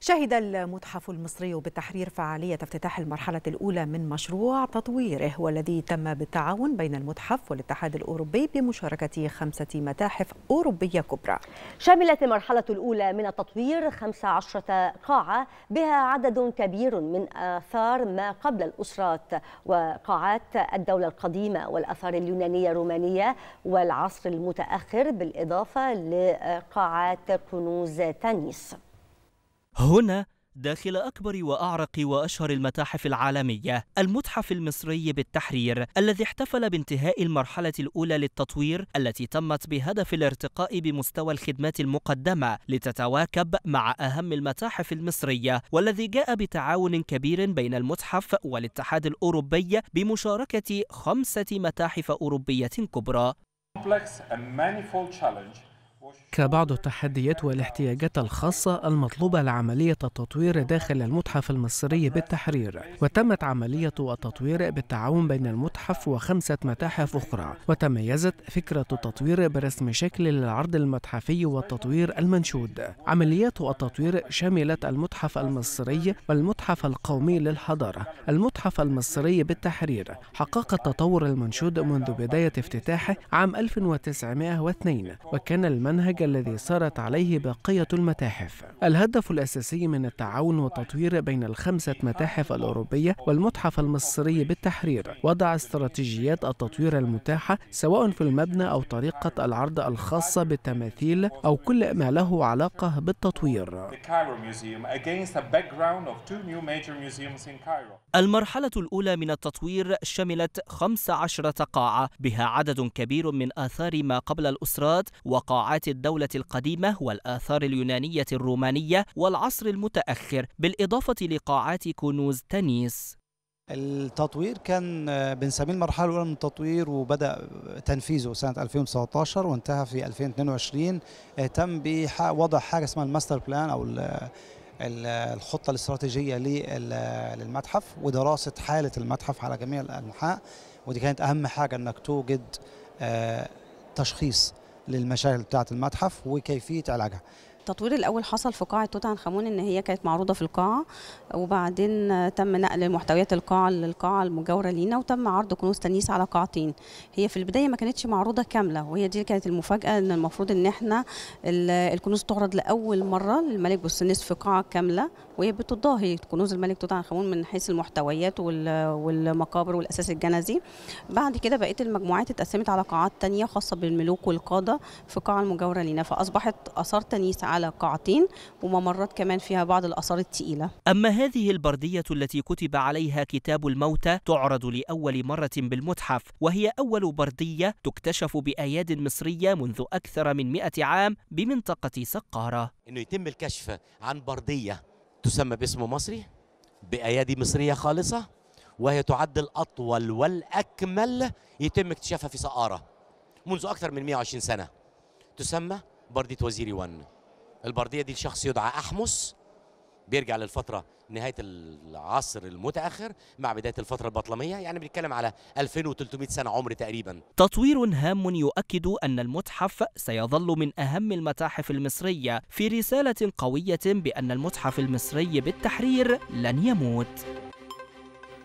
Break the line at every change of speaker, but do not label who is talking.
شهد المتحف المصري بالتحرير فعالية افتتاح المرحلة الأولى من مشروع تطويره والذي تم بالتعاون بين المتحف والاتحاد الأوروبي بمشاركة خمسة متاحف أوروبية كبرى
شملت المرحلة الأولى من التطوير 15 قاعة بها عدد كبير من آثار ما قبل الأسرات وقاعات الدولة القديمة والآثار اليونانية الرومانية والعصر المتأخر بالإضافة لقاعات كنوز تانيس
هنا داخل أكبر وأعرق وأشهر المتاحف العالمية المتحف المصري بالتحرير الذي احتفل بانتهاء المرحلة الأولى للتطوير التي تمت بهدف الارتقاء بمستوى الخدمات المقدمة لتتواكب مع أهم المتاحف المصرية والذي جاء بتعاون كبير بين المتحف والاتحاد الأوروبي بمشاركة خمسة متاحف أوروبية كبرى.
بعض التحديات والاحتياجات الخاصة المطلوبة لعملية التطوير داخل المتحف المصري بالتحرير وتمت عملية التطوير بالتعاون بين المتحف وخمسة متاحف أخرى وتميزت فكرة التطوير برسم شكل للعرض المتحفي والتطوير المنشود عمليات التطوير شملت المتحف المصري والمتحف القومي للحضارة المتحف المصري بالتحرير حقق التطور المنشود منذ بداية افتتاحه عام 1902 وكان المنهج الذي سارت عليه بقية المتاحف الهدف الأساسي من التعاون والتطوير بين الخمسة متاحف الأوروبية والمتحف المصري بالتحرير وضع استراتيجيات التطوير المتاحة سواء في المبنى أو طريقة العرض الخاصة بالتماثيل أو كل ما له علاقة بالتطوير المرحلة الأولى من
التطوير شملت 15 قاعة بها عدد كبير من آثار ما قبل الأسرات وقاعات الدولة الدولة القديمة والآثار اليونانية الرومانية والعصر المتأخر بالإضافة لقاعات كنوز تنيس التطوير
كان بنسميه المرحله الاولى من التطوير وبدا تنفيذه سنه 2019 وانتهى في 2022 آه، تم بوضع حاجه اسمها الماستر بلان او الخطه الاستراتيجيه للمتحف ودراسه حاله المتحف على جميع الانحاء ودي كانت اهم حاجه انك توجد آه، تشخيص للمشاكل بتاعة المتحف وكيفية علاجها التطوير الاول حصل في قاعه توت عنخ امون ان هي كانت معروضه في القاعه وبعدين تم نقل محتويات القاعه للقاعه المجاوره لينا وتم عرض كنوز تنيس على قاعتين هي في البدايه ما كانتش معروضه كامله وهي دي كانت المفاجاه ان المفروض ان احنا الكنوز تعرض لاول مره للملك بوسنيس في قاعه كامله وهي بتضاهي كنوز الملك توت عنخ امون من حيث المحتويات والمقابر والاساس الجنزي بعد كده بقيه المجموعات اتقسمت على قاعات تانية خاصه بالملوك والقاده في قاعه المجاوره لينا فاصبحت اثار تنيس على على قاعتين وممرات كمان فيها بعض الآثار الثقيله
أما هذه البردية التي كتب عليها كتاب الموتى تعرض لأول مرة بالمتحف وهي أول بردية تكتشف بأياد مصرية
منذ أكثر من 100 عام بمنطقة سقارة أنه يتم الكشف عن بردية تسمى باسم مصري بأيادي مصرية خالصة وهي تعد الأطول والأكمل يتم اكتشافها في سقارة منذ أكثر من 120 سنة تسمى بردية وزيري 1 البرديه دي لشخص يدعى احمس بيرجع للفتره نهايه العصر المتاخر مع بدايه الفتره البطلميه يعني بنتكلم على 2300 سنه عمر تقريبا
تطوير هام يؤكد ان المتحف سيظل من اهم المتاحف المصريه في رساله قويه بان المتحف المصري بالتحرير لن يموت